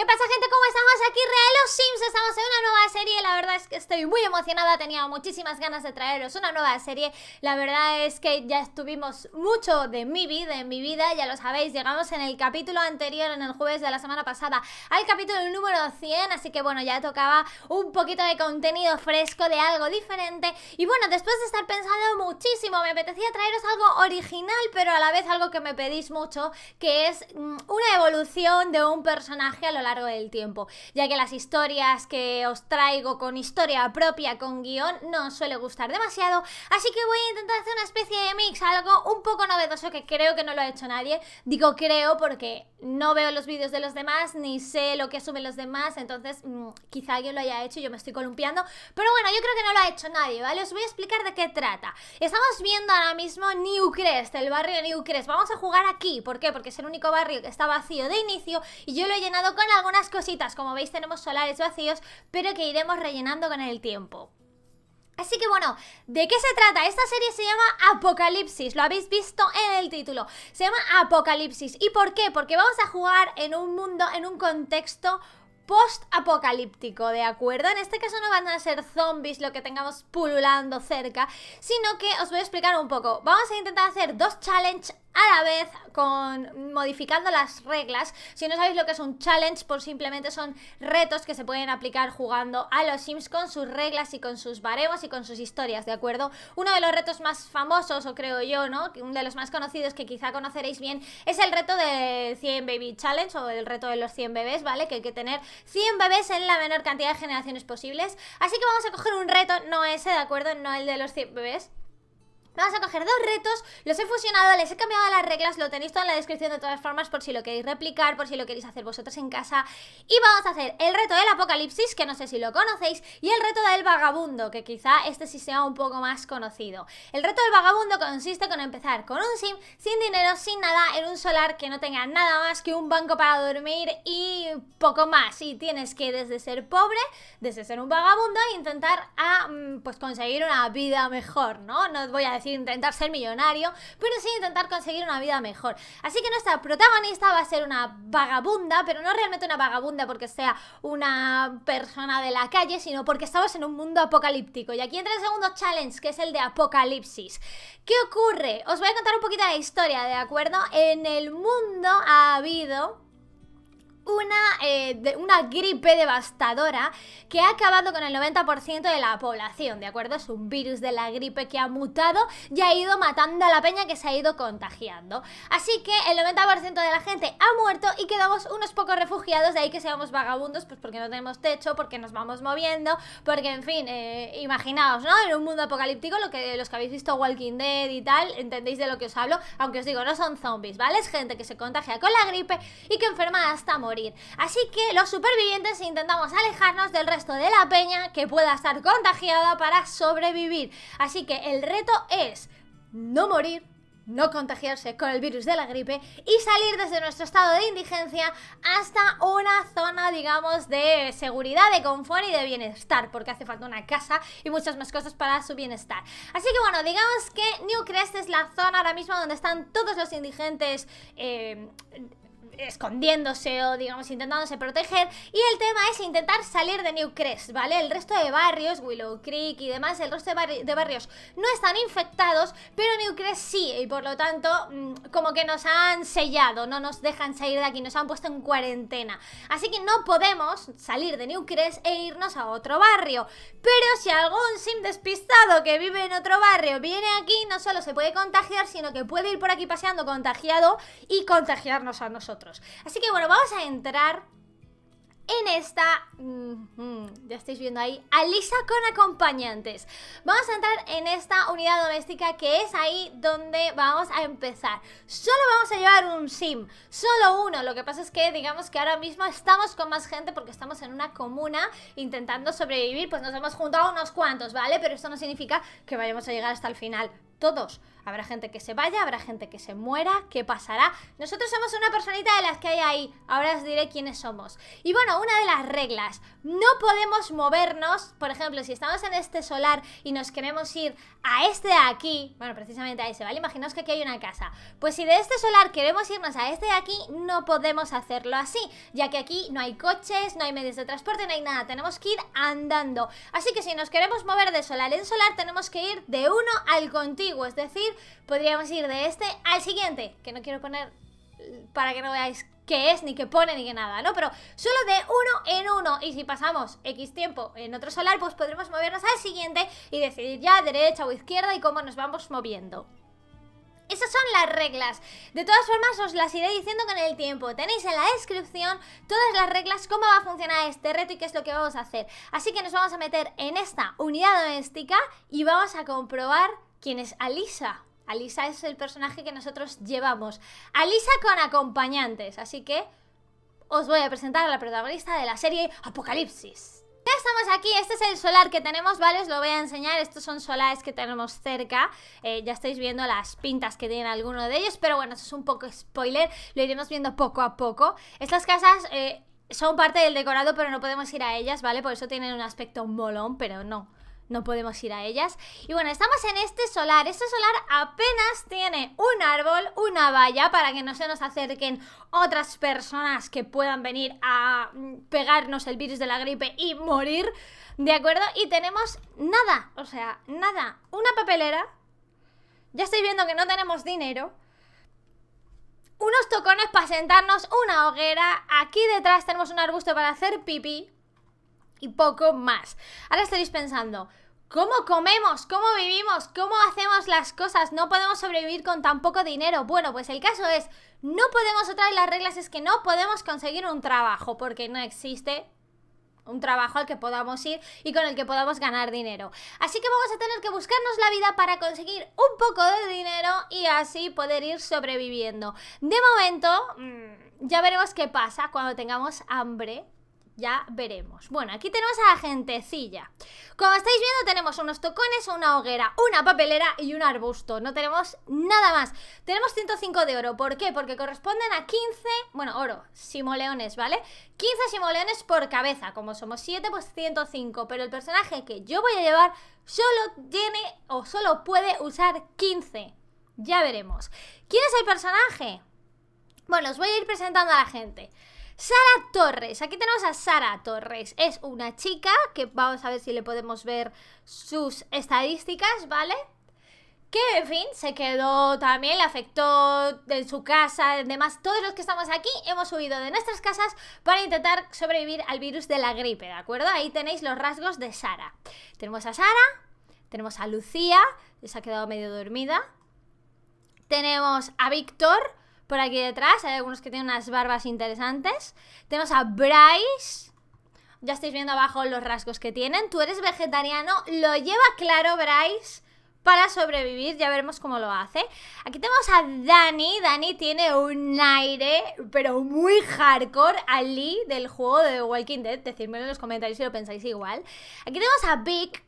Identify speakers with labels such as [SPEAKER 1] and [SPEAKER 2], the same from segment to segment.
[SPEAKER 1] ¿Qué pasa gente? Sims, estamos en una nueva serie, la verdad es que estoy muy emocionada, tenía muchísimas ganas de traeros una nueva serie, la verdad es que ya estuvimos mucho de mi vida, en mi vida, ya lo sabéis, llegamos en el capítulo anterior, en el jueves de la semana pasada, al capítulo número 100, así que bueno, ya tocaba un poquito de contenido fresco, de algo diferente, y bueno, después de estar pensando muchísimo, me apetecía traeros algo original, pero a la vez algo que me pedís mucho, que es mm, una evolución de un personaje a lo largo del tiempo, ya que las historias historias que os traigo con historia propia, con guión, no os suele gustar demasiado, así que voy a intentar hacer una especie de mix, algo un poco novedoso que creo que no lo ha hecho nadie. Digo creo porque no veo los vídeos de los demás, ni sé lo que asumen los demás, entonces mm, quizá alguien lo haya hecho y yo me estoy columpiando, pero bueno, yo creo que no lo ha hecho nadie, ¿vale? Os voy a explicar de qué trata. Estamos viendo ahora mismo Newcrest, el barrio de Newcrest, vamos a jugar aquí, ¿por qué? Porque es el único barrio que está vacío de inicio y yo lo he llenado con algunas cositas, como veis tenemos solares vacíos, pero que iremos rellenando con el tiempo. Así que bueno, ¿de qué se trata? Esta serie se llama Apocalipsis, lo habéis visto en el título. Se llama Apocalipsis. ¿Y por qué? Porque vamos a jugar en un mundo, en un contexto post-apocalíptico, ¿de acuerdo? En este caso no van a ser zombies lo que tengamos pululando cerca, sino que os voy a explicar un poco. Vamos a intentar hacer dos challenges a la vez con modificando las reglas. Si no sabéis lo que es un challenge, pues simplemente son retos que se pueden aplicar jugando a los Sims con sus reglas y con sus baremos y con sus historias, ¿de acuerdo? Uno de los retos más famosos, o creo yo, ¿no? Uno de los más conocidos que quizá conoceréis bien es el reto de 100 Baby Challenge o el reto de los 100 bebés, ¿vale? Que hay que tener 100 bebés en la menor cantidad de generaciones posibles. Así que vamos a coger un reto, no ese, ¿de acuerdo? No el de los 100 bebés. Vamos a coger dos retos, los he fusionado, les he cambiado las reglas, lo tenéis todo en la descripción de todas formas por si lo queréis replicar, por si lo queréis hacer vosotros en casa. Y vamos a hacer el reto del apocalipsis, que no sé si lo conocéis, y el reto del vagabundo, que quizá este sí sea un poco más conocido. El reto del vagabundo consiste con empezar con un sim, sin dinero, sin nada, en un solar que no tenga nada más que un banco para dormir y poco más. Y tienes que desde ser pobre, desde ser un vagabundo, intentar a, ah, mm, pues conseguir una vida mejor, ¿no? No os voy a es decir intentar ser millonario, pero sí intentar conseguir una vida mejor. Así que nuestra protagonista va a ser una vagabunda, pero no realmente una vagabunda porque sea una persona de la calle, sino porque estamos en un mundo apocalíptico. Y aquí entra el segundo challenge, que es el de apocalipsis. ¿Qué ocurre? Os voy a contar un poquito la historia, ¿de acuerdo? En el mundo ha habido una, eh, una gripe devastadora que ha acabado con el 90% de la población, ¿de acuerdo? Es un virus de la gripe que ha mutado y ha ido matando a la peña que se ha ido contagiando. Así que el 90% de la gente ha muerto y quedamos unos pocos refugiados, de ahí que seamos vagabundos, pues porque no tenemos techo, porque nos vamos moviendo, porque en fin, eh, imaginaos, ¿no? En un mundo apocalíptico, lo que, los que habéis visto Walking Dead y tal, entendéis de lo que os hablo, aunque os digo, no son zombies, ¿vale? Es gente que se contagia con la gripe y que enferma hasta morir. Así que los supervivientes intentamos alejarnos del resto de la peña que pueda estar contagiada para sobrevivir. Así que el reto es no morir, no contagiarse con el virus de la gripe y salir desde nuestro estado de indigencia hasta una zona, digamos, de seguridad, de confort y de bienestar, porque hace falta una casa y muchas más cosas para su bienestar. Así que bueno, digamos que Newcrest es la zona ahora mismo donde están todos los indigentes. Eh, escondiéndose o, digamos, intentándose proteger. Y el tema es intentar salir de Newcrest, ¿vale? El resto de barrios, Willow Creek y demás, el resto de, barrios no están infectados, pero Newcrest sí, y por lo tanto, mm, como que nos han sellado, no nos dejan salir de aquí, nos han puesto en cuarentena. Así que no podemos salir de Newcrest e irnos a otro barrio. Pero si algún sim despistado que vive en otro barrio viene aquí, no solo se puede contagiar, sino que puede ir por aquí paseando contagiado y contagiarnos a nosotros. Así que bueno, vamos a entrar en esta, ya estáis viendo ahí, Alisa con acompañantes. Vamos a entrar en esta unidad doméstica que es ahí donde vamos a empezar. Solo vamos a llevar un sim, solo uno. Lo que pasa es que digamos que ahora mismo estamos con más gente porque estamos en una comuna intentando sobrevivir. Pues nos hemos juntado unos cuantos, ¿vale? Pero esto no significa que vayamos a llegar hasta el final todos. Habrá gente que se vaya, habrá gente que se muera, ¿qué pasará? Nosotros somos una personita de las que hay ahí, ahora os diré quiénes somos. Y bueno, una de las reglas, no podemos movernos, por ejemplo, si estamos en este solar y nos queremos ir a este de aquí, bueno, precisamente a ese, ¿vale? Imaginaos que aquí hay una casa. Pues si de este solar queremos irnos a este de aquí, no podemos hacerlo así, ya que aquí no hay coches, no hay medios de transporte, no hay nada, tenemos que ir andando. Así que si nos queremos mover de solar en solar, tenemos que ir de uno al continuo es decir, podríamos ir de este al siguiente, que no quiero poner para que no veáis qué es, ni qué pone, ni qué nada, ¿no? Pero solo de uno en uno. Y si pasamos X tiempo en otro solar, pues podremos movernos al siguiente y decidir ya derecha o izquierda y cómo nos vamos moviendo. Esas son las reglas. De todas formas, os las iré diciendo con el tiempo. Tenéis en la descripción todas las reglas, cómo va a funcionar este reto y qué es lo que vamos a hacer. Así que nos vamos a meter en esta unidad doméstica y vamos a comprobar Quién es Alisa. Alisa es el personaje que nosotros llevamos. Alisa con acompañantes, así que os voy a presentar a la protagonista de la serie Apocalipsis. Ya estamos aquí, este es el solar que tenemos, ¿vale? Os lo voy a enseñar, estos son solares que tenemos cerca eh, Ya estáis viendo las pintas que tienen alguno de ellos, pero bueno, eso es un poco spoiler Lo iremos viendo poco a poco Estas casas eh, son parte del decorado, pero no podemos ir a ellas, ¿vale? Por eso tienen un aspecto molón, pero no no podemos ir a ellas. Y bueno, estamos en este solar. Este solar apenas tiene un árbol, una valla, para que no se nos acerquen otras personas que puedan venir a mm, pegarnos el virus de la gripe y morir, ¿de acuerdo? Y tenemos nada, o sea, nada. Una papelera. Ya estoy viendo que no tenemos dinero unos tocones para sentarnos, una hoguera. Aquí detrás tenemos un arbusto para hacer pipí y poco más. Ahora estaréis pensando, ¿Cómo comemos? ¿Cómo vivimos? ¿Cómo hacemos las cosas? No podemos sobrevivir con tan poco dinero. Bueno, pues el caso es, no podemos, otra de las reglas es que no podemos conseguir un trabajo porque no existe un trabajo al que podamos ir y con el que podamos ganar dinero. Así que vamos a tener que buscarnos la vida para conseguir un poco de dinero y así poder ir sobreviviendo. De momento, mm, ya veremos qué pasa cuando tengamos hambre ya veremos. Bueno, aquí tenemos a la gentecilla. Como estáis viendo, tenemos unos tocones, una hoguera, una papelera y un arbusto. No tenemos nada más. Tenemos 105 de oro. ¿Por qué? Porque corresponden a 15, bueno, oro, simoleones, ¿vale? 15 simoleones por cabeza. Como somos 7, pues 105. Pero el personaje que yo voy a llevar solo tiene o solo puede usar 15. Ya veremos. ¿Quién es el personaje? Bueno, os voy a ir presentando a la gente. Sara Torres, aquí tenemos a Sara Torres. Es una chica que vamos a ver si le podemos ver sus estadísticas, ¿vale? Que, en fin, se quedó también, le afectó en su casa, demás. Todos los que estamos aquí hemos huido de nuestras casas para intentar sobrevivir al virus de la gripe, ¿de acuerdo? Ahí tenéis los rasgos de Sara. Tenemos a Sara, tenemos a Lucía, que se ha quedado medio dormida. Tenemos a Víctor, por aquí detrás hay algunos que tienen unas barbas interesantes. Tenemos a Bryce. Ya estáis viendo abajo los rasgos que tienen. Tú eres vegetariano, lo lleva claro Bryce para sobrevivir, ya veremos cómo lo hace. Aquí tenemos a Dani, Dani tiene un aire, pero muy hardcore, Ali del juego de Walking Dead, decídmelo en los comentarios si lo pensáis igual. Aquí tenemos a Big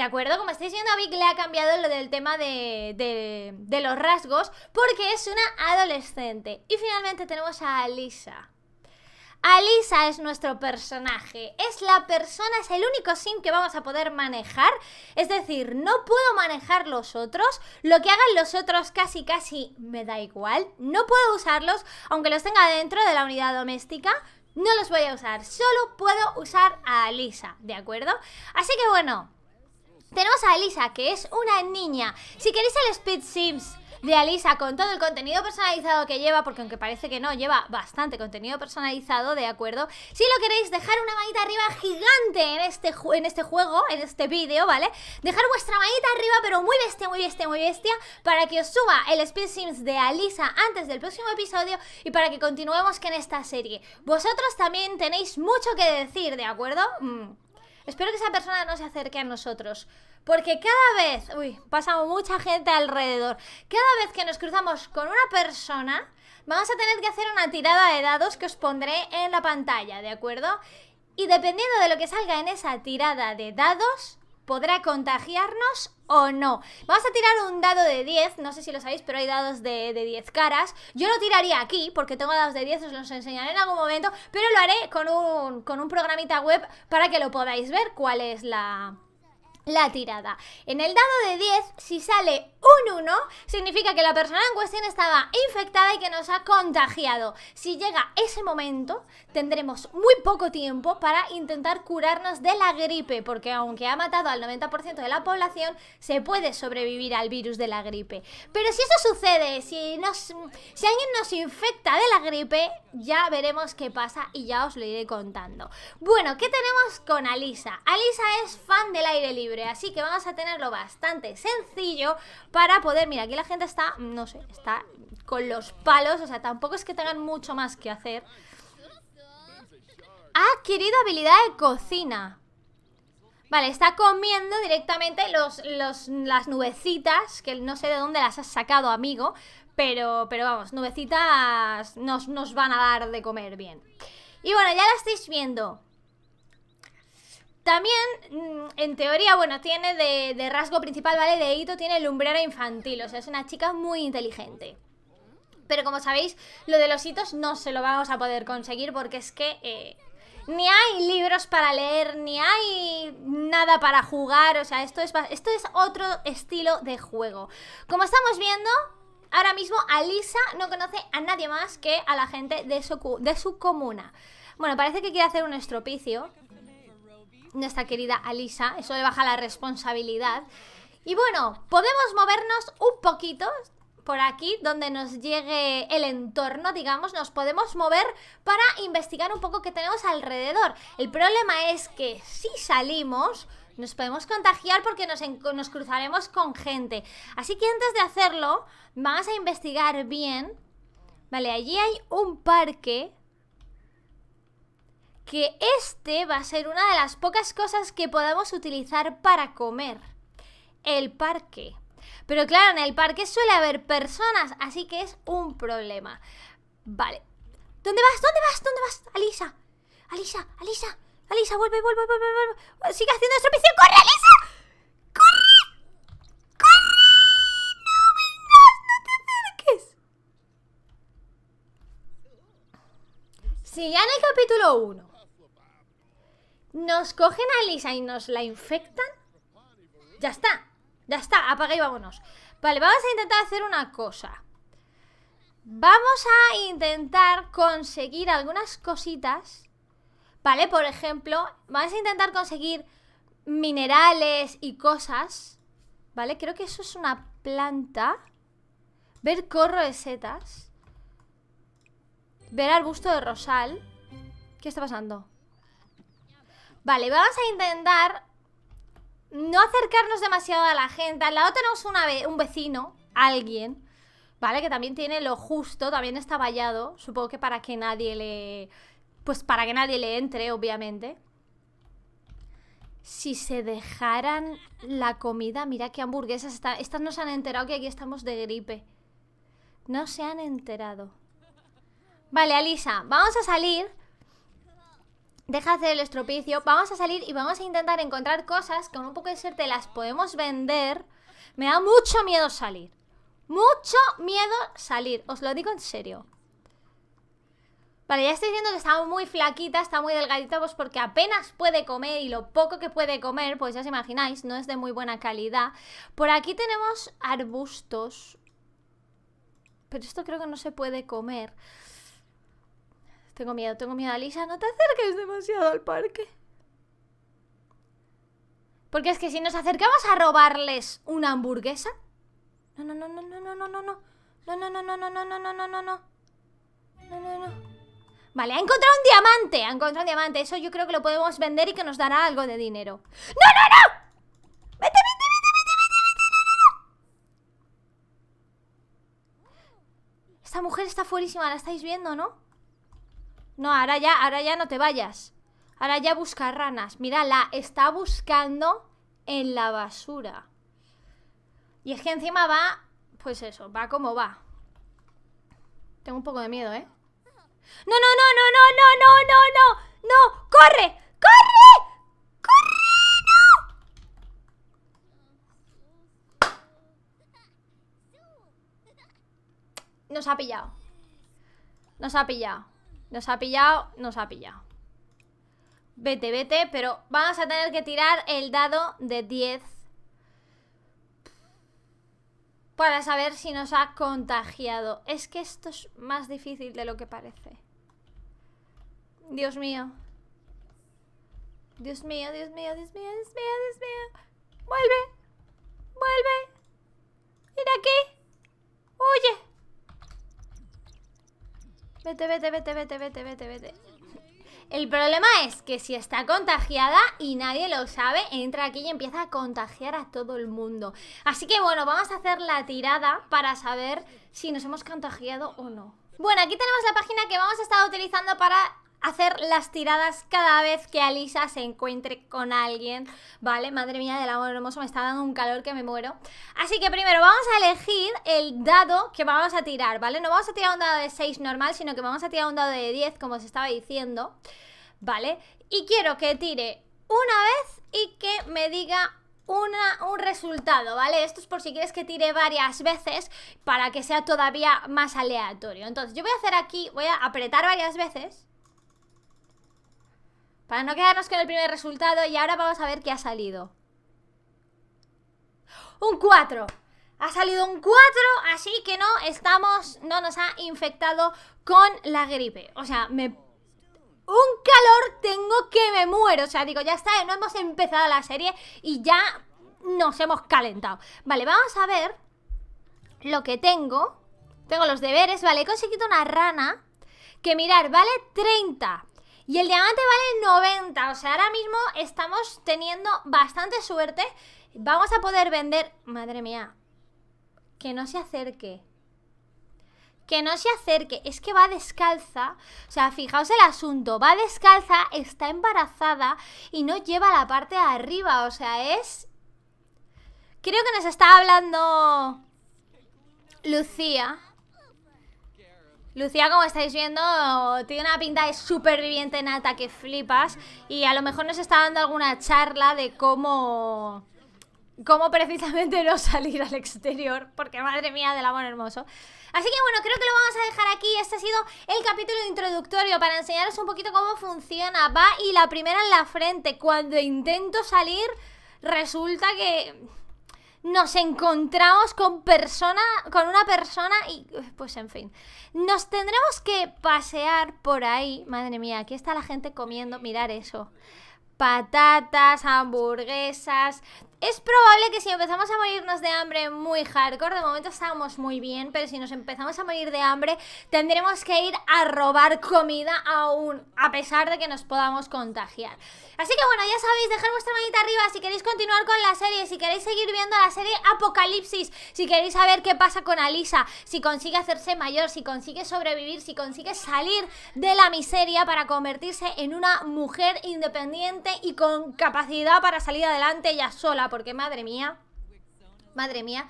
[SPEAKER 1] ¿De acuerdo? Como viendo a Vic, le ha cambiado lo del tema de, de los rasgos porque es una adolescente. Y finalmente tenemos a Alisa. Alisa es nuestro personaje, es la persona, es el único sim que vamos a poder manejar, es decir, no puedo manejar los otros, lo que hagan los otros casi casi me da igual, no puedo usarlos aunque los tenga dentro de la unidad doméstica, no los voy a usar, solo puedo usar a Alisa, ¿de acuerdo? Así que bueno, tenemos a Elisa, que es una niña. Si queréis el Speed Sims de Alisa con todo el contenido personalizado que lleva, porque aunque parece que no, lleva bastante contenido personalizado, ¿de acuerdo? Si lo queréis, dejar una manita arriba gigante en este, en este juego, en este vídeo, ¿vale? Dejar vuestra manita arriba, pero muy bestia, muy bestia, muy bestia, para que os suba el Speed Sims de Alisa antes del próximo episodio y para que continuemos con esta serie. Vosotros también tenéis mucho que decir, ¿de acuerdo? Mm. Espero que esa persona no se acerque a nosotros. Porque cada vez, uy, pasa mucha gente alrededor. Cada vez que nos cruzamos con una persona, vamos a tener que hacer una tirada de dados que os pondré en la pantalla, ¿de acuerdo? Y dependiendo de lo que salga en esa tirada de dados, podrá contagiarnos o no. Vamos a tirar un dado de 10, no sé si lo sabéis, pero hay dados de, 10 caras. Yo lo tiraría aquí, porque tengo dados de 10, os los enseñaré en algún momento, pero lo haré con un, con un programita web para que lo podáis ver cuál es la la tirada. En el dado de 10, si sale un 1, significa que la persona en cuestión estaba infectada y que nos ha contagiado. Si llega ese momento, tendremos muy poco tiempo para intentar curarnos de la gripe, porque aunque ha matado al 90% de la población, se puede sobrevivir al virus de la gripe. Pero si eso sucede, si, nos, si alguien nos infecta de la gripe, ya veremos qué pasa y ya os lo iré contando. Bueno, ¿qué tenemos con Alisa? Alisa es fan del aire libre Así que vamos a tenerlo bastante sencillo para poder... Mira, aquí la gente está, no sé, está con los palos. O sea, tampoco es que tengan mucho más que hacer. Ha adquirido habilidad de cocina. Vale, está comiendo directamente los, las nubecitas, que no sé de dónde las has sacado, amigo, pero, pero vamos, nubecitas nos, nos van a dar de comer bien. Y bueno, ya la estáis viendo. También, mm, en teoría, bueno, tiene de, rasgo principal, ¿vale? De hito tiene lumbrera infantil, o sea, es una chica muy inteligente. Pero como sabéis, lo de los hitos no se lo vamos a poder conseguir porque es que eh, ni hay libros para leer, ni hay nada para jugar, o sea, esto es, esto es otro estilo de juego. Como estamos viendo, ahora mismo Alisa no conoce a nadie más que a la gente de su, de su comuna. Bueno, parece que quiere hacer un estropicio, nuestra querida Alisa, eso le baja la responsabilidad. Y bueno, podemos movernos un poquito por aquí, donde nos llegue el entorno, digamos, nos podemos mover para investigar un poco qué tenemos alrededor. El problema es que si salimos, nos podemos contagiar porque nos, nos cruzaremos con gente. Así que antes de hacerlo, vamos a investigar bien. Vale, allí hay un parque que este va a ser una de las pocas cosas que podamos utilizar para comer. El parque. Pero claro, en el parque suele haber personas, así que es un problema. Vale. ¿Dónde vas? ¿Dónde vas? ¿Dónde vas? Alisa. Alisa, Alisa. Alisa, vuelve, vuelve, vuelve, vuelve. Sigue haciendo misión ¡Corre, Alisa! ¡Corre! ¡Corre! ¡No vengas! ¡No te acerques! Sí, ya en el capítulo 1 nos cogen a Lisa y nos la infectan. Ya está. Ya está, apaga y vámonos. Vale, vamos a intentar hacer una cosa. Vamos a intentar conseguir algunas cositas. Vale, por ejemplo, vamos a intentar conseguir minerales y cosas. Vale, creo que eso es una planta. Ver corro de setas. Ver arbusto de rosal. ¿Qué está pasando? Vale, vamos a intentar no acercarnos demasiado a la gente. Al lado tenemos una un vecino, alguien, ¿vale? Que también tiene lo justo, también está vallado. Supongo que para que nadie le... Pues para que nadie le entre, obviamente. Si se dejaran la comida, mira qué hamburguesas está... Estas no se han enterado que aquí estamos de gripe. No se han enterado. Vale, Alisa, vamos a salir deja de hacer el estropicio, vamos a salir y vamos a intentar encontrar cosas que con un poco de suerte las podemos vender. Me da mucho miedo salir. Mucho miedo salir, os lo digo en serio. Vale, ya estáis viendo que está muy flaquita, está muy delgadita, pues porque apenas puede comer y lo poco que puede comer, pues ya os imagináis, no es de muy buena calidad. Por aquí tenemos arbustos. Pero esto creo que no se puede comer. Tengo miedo, tengo miedo, Lisa, No te acerques demasiado al parque. Porque es que si nos acercamos a robarles una hamburguesa... No, no, no, no, no, no, no, no, no. No, no, no, no, no, no, no, no, no, no, no. No, no, no. Vale, ha encontrado un diamante. Ha encontrado un diamante. Eso yo creo que lo podemos vender y que nos dará algo de dinero. ¡No, no, no! ¡Vete, vete, vete, vete, vete, vete! ¡No, no, no! Esta mujer está fuerísima, la estáis viendo, ¿no? No, ahora ya, ahora ya no te vayas. Ahora ya busca ranas. Mira, la está buscando en la basura. Y es que encima va, pues eso, va como va. Tengo un poco de miedo, ¿eh? No, no, no, no, no, no, no, no, no, no, corre, corre, corre, no. Nos ha pillado. Nos ha pillado. Nos ha pillado, nos ha pillado. Vete, vete, pero vamos a tener que tirar el dado de 10 para saber si nos ha contagiado. Es que esto es más difícil de lo que parece. Dios mío. Dios mío, Dios mío, Dios mío, Dios mío, Dios mío. Vuelve. Vuelve. Mira aquí. Oye. Vete, vete, vete, vete, vete, vete, vete. El problema es que si está contagiada y nadie lo sabe, entra aquí y empieza a contagiar a todo el mundo. Así que bueno, vamos a hacer la tirada para saber si nos hemos contagiado o no. Bueno, aquí tenemos la página que vamos a estar utilizando para hacer las tiradas cada vez que Alisa se encuentre con alguien, ¿vale? Madre mía del amor hermoso, me está dando un calor que me muero. Así que primero vamos a elegir el dado que vamos a tirar, ¿vale? No vamos a tirar un dado de 6 normal, sino que vamos a tirar un dado de 10, como os estaba diciendo, ¿vale? Y quiero que tire una vez y que me diga una, un resultado, ¿vale? Esto es por si quieres que tire varias veces para que sea todavía más aleatorio. Entonces, yo voy a hacer aquí, voy a apretar varias veces para no quedarnos con el primer resultado y ahora vamos a ver qué ha salido. ¡Un 4! Ha salido un 4, así que no estamos, no nos ha infectado con la gripe. O sea, me un calor tengo que me muero. O sea, digo, ya está, no hemos empezado la serie y ya nos hemos calentado. Vale, vamos a ver lo que tengo. Tengo los deberes, vale, he conseguido una rana que mirar, vale 30. Y el diamante vale 90, o sea, ahora mismo estamos teniendo bastante suerte. Vamos a poder vender... Madre mía. Que no se acerque. Que no se acerque. Es que va descalza. O sea, fijaos el asunto. Va descalza, está embarazada y no lleva la parte de arriba. O sea, es... Creo que nos está hablando... Lucía. Lucía, como estáis viendo, tiene una pinta de superviviente nata que flipas y a lo mejor nos está dando alguna charla de cómo cómo precisamente no salir al exterior, porque madre mía del amor hermoso. Así que bueno, creo que lo vamos a dejar aquí. Este ha sido el capítulo introductorio para enseñaros un poquito cómo funciona. Va y la primera en la frente. Cuando intento salir, resulta que nos encontramos con persona, con una persona y pues en fin, nos tendremos que pasear por ahí. Madre mía, aquí está la gente comiendo, mirar eso. Patatas, hamburguesas, es probable que si empezamos a morirnos de hambre muy hardcore, de momento estamos muy bien, pero si nos empezamos a morir de hambre, tendremos que ir a robar comida aún, a pesar de que nos podamos contagiar. Así que bueno, ya sabéis, dejad vuestra manita arriba si queréis continuar con la serie, si queréis seguir viendo la serie Apocalipsis, si queréis saber qué pasa con Alisa, si consigue hacerse mayor, si consigue sobrevivir, si consigue salir de la miseria para convertirse en una mujer independiente y con capacidad para salir adelante ya sola porque madre mía, madre mía,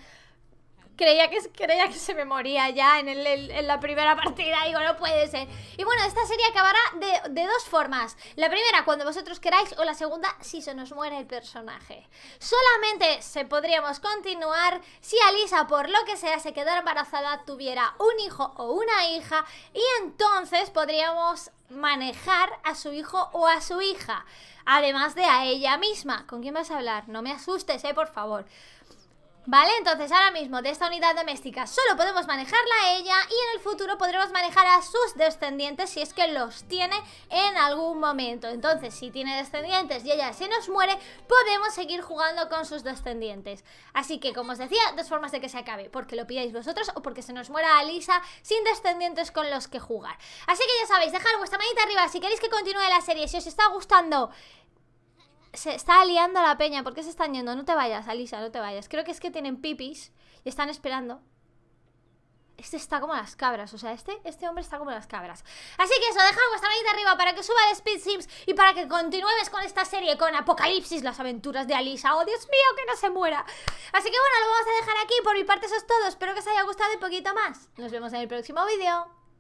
[SPEAKER 1] creía que, que se me moría ya en, en, la primera partida. Digo, no puede ser. Y bueno, esta serie acabará de de dos formas. La primera, cuando vosotros queráis, o la segunda, si se nos muere el personaje. Solamente se podríamos continuar si Alisa, por lo que sea, se quedara embarazada, tuviera un hijo o una hija, y entonces podríamos manejar a su hijo o a su hija, además de a ella misma. ¿Con quién vas a hablar? No me asustes, eh, por favor. ¿Vale? Entonces ahora mismo de esta unidad doméstica solo podemos manejarla a ella y en el futuro podremos manejar a sus descendientes si es que los tiene en algún momento. Entonces si tiene descendientes y ella se nos muere, podemos seguir jugando con sus descendientes. Así que como os decía, dos formas de que se acabe, porque lo pidáis vosotros o porque se nos muera Alisa sin descendientes con los que jugar. Así que ya sabéis, dejad vuestra manita arriba si queréis que continúe la serie, si os está gustando se está aliando a la peña. ¿Por qué se están yendo? No te vayas, Alisa, no te vayas. Creo que es que tienen pipis y están esperando. Este está como las cabras, o sea, este, este hombre está como las cabras. Así que eso, deja vuestra manita arriba para que suba de Speed Sims y para que continuemos con esta serie con Apocalipsis, las aventuras de Alisa. ¡Oh, Dios mío, que no se muera! Así que bueno, lo vamos a dejar aquí. Por mi parte eso es todo. Espero que os haya gustado un poquito más. Nos vemos en el próximo vídeo.